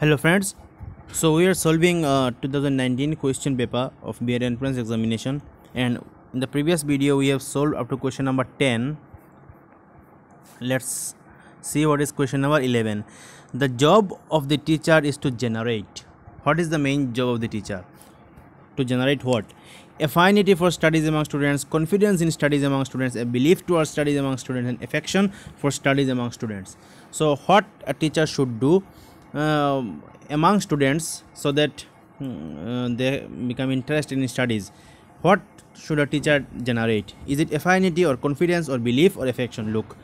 hello friends so we are solving uh, 2019 question paper of BA entrance examination and in the previous video we have solved up to question number 10 let's see what is question number 11 the job of the teacher is to generate what is the main job of the teacher to generate what affinity for studies among students confidence in studies among students a belief towards studies among students and affection for studies among students so what a teacher should do uh, among students so that hmm, uh, they become interested in studies what should a teacher generate is it affinity or confidence or belief or affection look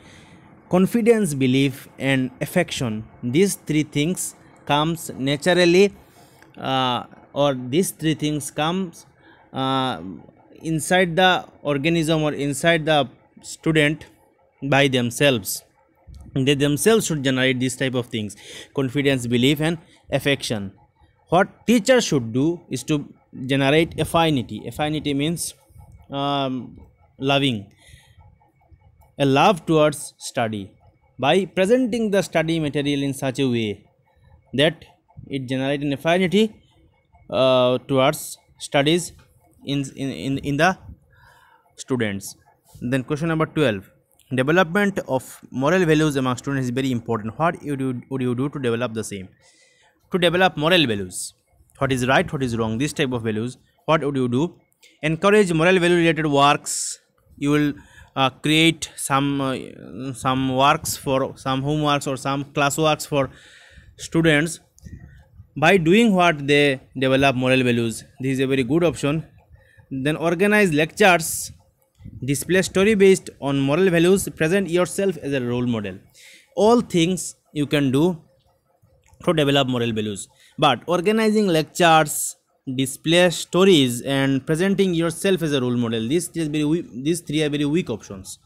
confidence belief and affection these three things comes naturally uh, or these three things comes uh, inside the organism or inside the student by themselves they themselves should generate these type of things confidence belief and affection what teacher should do is to generate affinity affinity means um, loving a love towards study by presenting the study material in such a way that it generates an affinity uh, towards studies in, in in in the students then question number 12 development of moral values among students is very important what you do, would you do to develop the same to develop moral values what is right what is wrong this type of values what would you do encourage moral value related works you will uh, create some uh, some works for some homeworks or some classworks for students by doing what they develop moral values this is a very good option then organize lectures Display story based on moral values. Present yourself as a role model. All things you can do to develop moral values. But organizing lectures, display stories and presenting yourself as a role model. These three, very weak, these three are very weak options.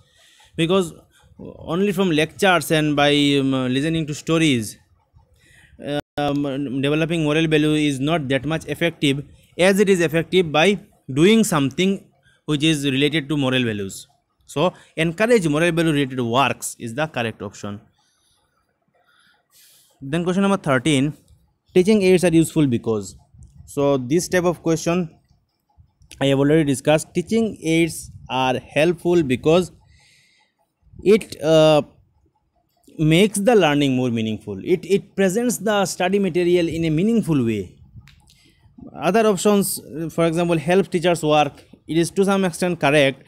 Because only from lectures and by um, listening to stories, um, developing moral value is not that much effective as it is effective by doing something which is related to moral values. So encourage moral value related works is the correct option. Then question number 13 teaching aids are useful because so this type of question I have already discussed teaching aids are helpful because it uh, makes the learning more meaningful it it presents the study material in a meaningful way other options for example help teachers work it is to some extent correct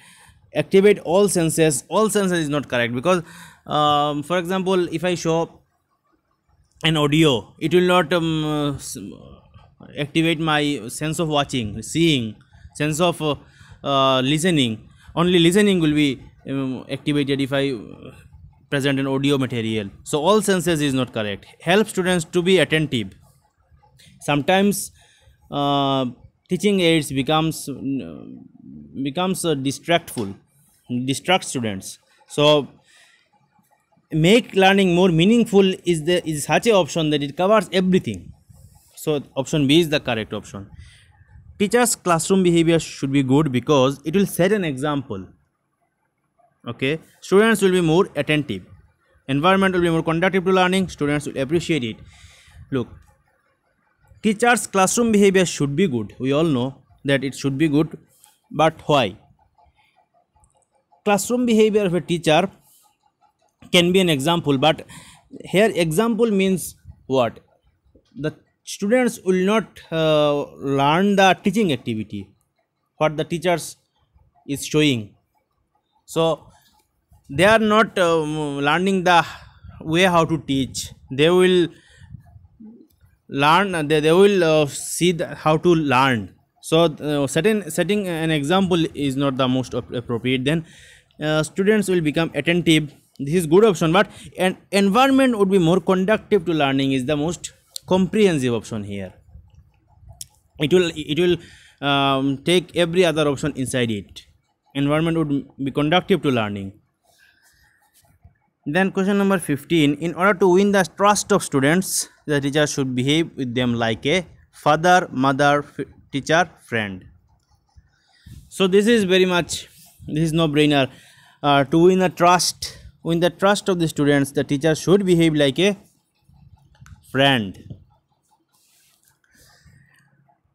activate all senses all senses is not correct because um, for example if i show an audio it will not um, activate my sense of watching seeing sense of uh, uh, listening only listening will be um, activated if i uh, present an audio material so all senses is not correct help students to be attentive sometimes uh, teaching aids becomes uh, becomes uh, distractful distract students so make learning more meaningful is the is such a option that it covers everything so option b is the correct option teachers classroom behavior should be good because it will set an example okay students will be more attentive environment will be more conducive to learning students will appreciate it look Teachers' classroom behavior should be good. We all know that it should be good, but why? Classroom behavior of a teacher can be an example, but here example means what? The students will not uh, learn the teaching activity, what the teachers is showing. So they are not um, learning the way how to teach. They will learn uh, they, they will uh, see the, how to learn so uh, setting setting an example is not the most appropriate then students will become attentive this is good option but an environment would be more conductive to learning is the most comprehensive option here it will it will um, take every other option inside it environment would be conductive to learning then question number 15. In order to win the trust of students, the teacher should behave with them like a father, mother, teacher, friend. So this is very much, this is no brainer. Uh, to win the trust, win the trust of the students, the teacher should behave like a friend.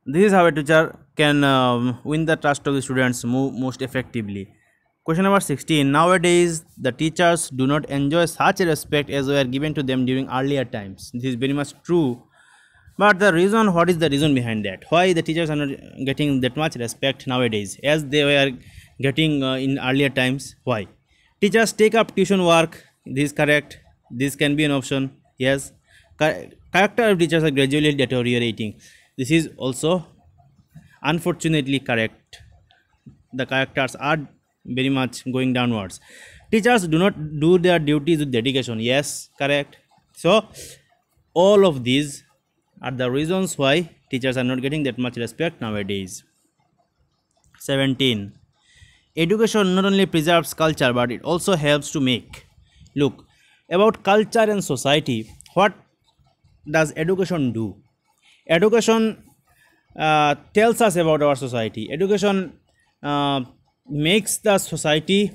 This is how a teacher can um, win the trust of the students mo most effectively. Question number 16. Nowadays, the teachers do not enjoy such respect as were given to them during earlier times. This is very much true. But the reason, what is the reason behind that? Why the teachers are not getting that much respect nowadays as they were getting uh, in earlier times? Why? Teachers take up tuition work. This is correct. This can be an option. Yes. Character of teachers are gradually deteriorating. This is also unfortunately correct. The characters are very much going downwards teachers do not do their duties with dedication yes correct so all of these are the reasons why teachers are not getting that much respect nowadays 17 education not only preserves culture but it also helps to make look about culture and society what does education do education uh, tells us about our society education uh, makes the society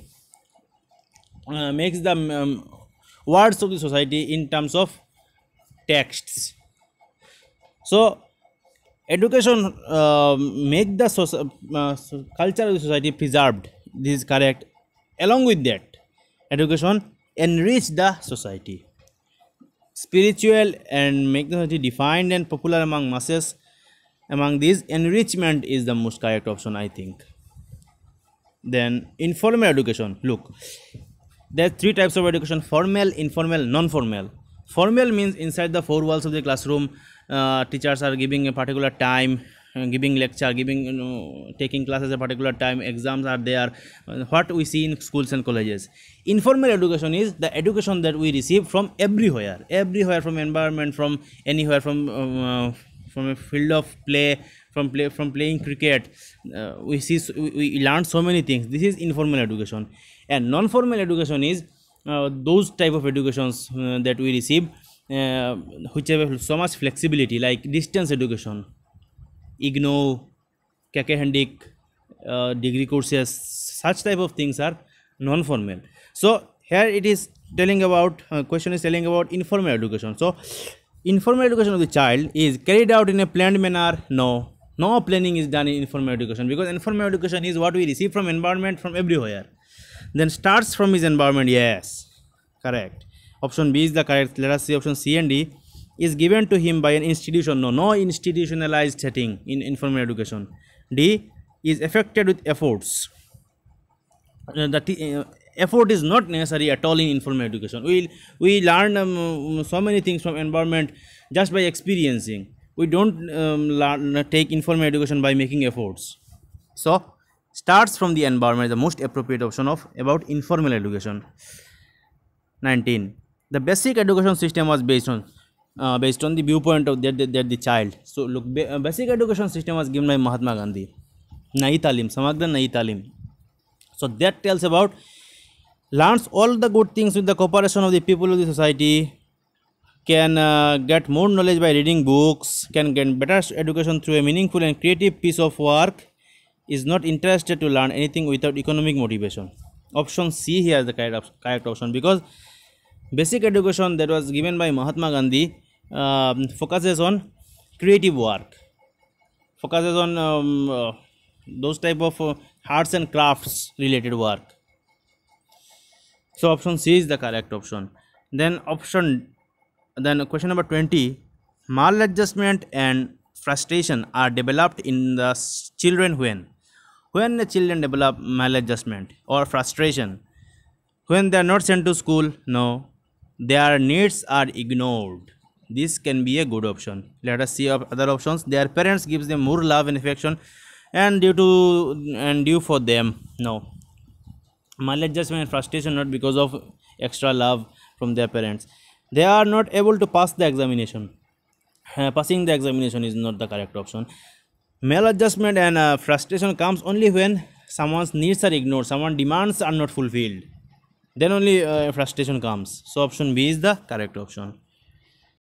uh, makes the um, words of the society in terms of texts so education uh, make the so uh, culture of the society preserved this is correct along with that education enrich the society spiritual and make the society defined and popular among masses among these enrichment is the most correct option i think then informal education look there are three types of education formal informal non-formal formal means inside the four walls of the classroom uh, teachers are giving a particular time uh, giving lecture giving you know taking classes a particular time exams are there uh, what we see in schools and colleges informal education is the education that we receive from everywhere everywhere from environment from anywhere from um, uh, from a field of play from play from playing cricket uh, we see we, we learn so many things this is informal education and non-formal education is uh, those type of educations uh, that we receive uh, which have so much flexibility like distance education igno kakehandik uh, degree courses such type of things are non-formal so here it is telling about uh, question is telling about informal education so informal education of the child is carried out in a planned manner no no planning is done in informal education because informal education is what we receive from environment from everywhere then starts from his environment yes correct option b is the correct let us see option c and d is given to him by an institution no no institutionalized setting in informal education d is affected with efforts uh, the uh, effort is not necessary at all in informal education we we learn um, um, so many things from environment just by experiencing we don't um, learn, take informal education by making efforts so starts from the environment the most appropriate option of about informal education 19 the basic education system was based on uh, based on the viewpoint of that, that, that the child so look uh, basic education system was given by mahatma gandhi Nai talim Samagra Nai talim so that tells about learns all the good things with the cooperation of the people of the society can uh, get more knowledge by reading books can get better education through a meaningful and creative piece of work is not interested to learn anything without economic motivation option c here is the correct, correct option because basic education that was given by mahatma gandhi um, focuses on creative work focuses on um, uh, those type of uh, arts and crafts related work so option C is the correct option. Then option, then question number 20, maladjustment and frustration are developed in the children when? When the children develop maladjustment or frustration, when they are not sent to school, no, their needs are ignored. This can be a good option. Let us see other options. Their parents gives them more love and affection and due to and due for them, no, Malay judgment and frustration not because of extra love from their parents. They are not able to pass the examination. Uh, passing the examination is not the correct option. Maladjustment and uh, frustration comes only when someone's needs are ignored, Someone demands are not fulfilled. Then only uh, frustration comes. So option B is the correct option.